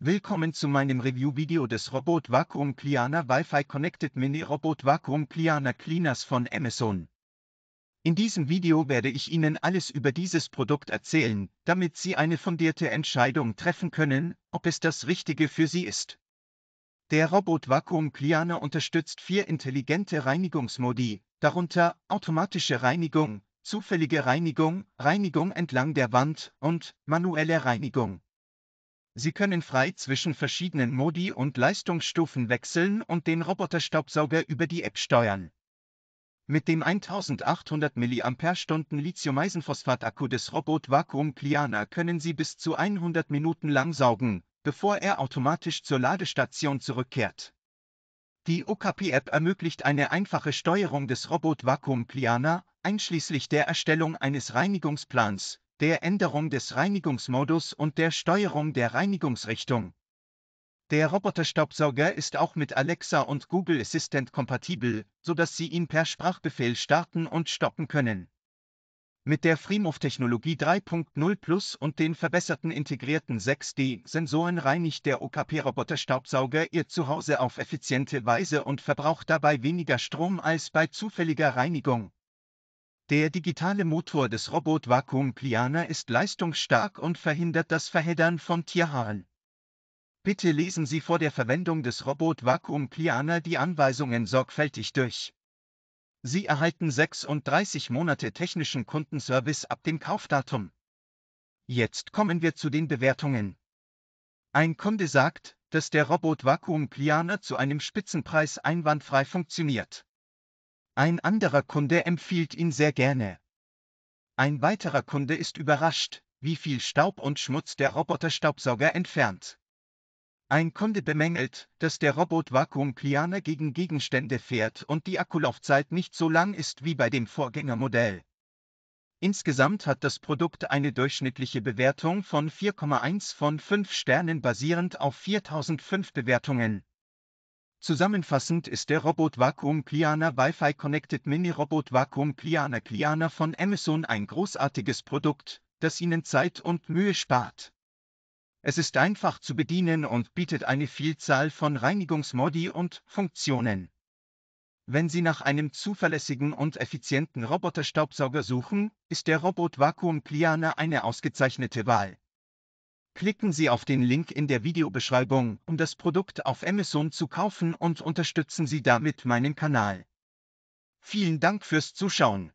Willkommen zu meinem Review-Video des Robot Vacuum Cleaner Wi-Fi Connected Mini Robot Vacuum Cleaner Cleaners von Amazon. In diesem Video werde ich Ihnen alles über dieses Produkt erzählen, damit Sie eine fundierte Entscheidung treffen können, ob es das Richtige für Sie ist. Der Robot Vacuum Cleaner unterstützt vier intelligente Reinigungsmodi, darunter automatische Reinigung, zufällige Reinigung, Reinigung entlang der Wand und manuelle Reinigung. Sie können frei zwischen verschiedenen Modi und Leistungsstufen wechseln und den Roboterstaubsauger über die App steuern. Mit dem 1800 mAh Lithium-Eisenphosphat-Akku des Robot Vacuum Pliana können Sie bis zu 100 Minuten lang saugen, bevor er automatisch zur Ladestation zurückkehrt. Die OKP-App ermöglicht eine einfache Steuerung des Robot Vacuum Pliana, einschließlich der Erstellung eines Reinigungsplans, der Änderung des Reinigungsmodus und der Steuerung der Reinigungsrichtung. Der Roboterstaubsauger ist auch mit Alexa und Google Assistant kompatibel, sodass Sie ihn per Sprachbefehl starten und stoppen können. Mit der Freemove-Technologie 3.0 Plus und den verbesserten integrierten 6D-Sensoren reinigt der OKP-Roboter-Staubsauger Ihr Zuhause auf effiziente Weise und verbraucht dabei weniger Strom als bei zufälliger Reinigung. Der digitale Motor des Robot Vacuum Plianer ist leistungsstark und verhindert das Verheddern von Tierhaaren. Bitte lesen Sie vor der Verwendung des Robot Vacuum Plianer die Anweisungen sorgfältig durch. Sie erhalten 36 Monate technischen Kundenservice ab dem Kaufdatum. Jetzt kommen wir zu den Bewertungen. Ein Kunde sagt, dass der Robot Vacuum Plianer zu einem Spitzenpreis einwandfrei funktioniert. Ein anderer Kunde empfiehlt ihn sehr gerne. Ein weiterer Kunde ist überrascht, wie viel Staub und Schmutz der Roboterstaubsauger entfernt. Ein Kunde bemängelt, dass der Robot Vakuumklianer gegen Gegenstände fährt und die Akkulaufzeit nicht so lang ist wie bei dem Vorgängermodell. Insgesamt hat das Produkt eine durchschnittliche Bewertung von 4,1 von 5 Sternen basierend auf 4005 Bewertungen Zusammenfassend ist der Robot Vacuum Cleaner Wi-Fi Connected Mini Robot Vacuum Cleaner Cleaner von Amazon ein großartiges Produkt, das Ihnen Zeit und Mühe spart. Es ist einfach zu bedienen und bietet eine Vielzahl von Reinigungsmodi und Funktionen. Wenn Sie nach einem zuverlässigen und effizienten Roboterstaubsauger suchen, ist der Robot Vacuum Cleaner eine ausgezeichnete Wahl. Klicken Sie auf den Link in der Videobeschreibung, um das Produkt auf Amazon zu kaufen und unterstützen Sie damit meinen Kanal. Vielen Dank fürs Zuschauen.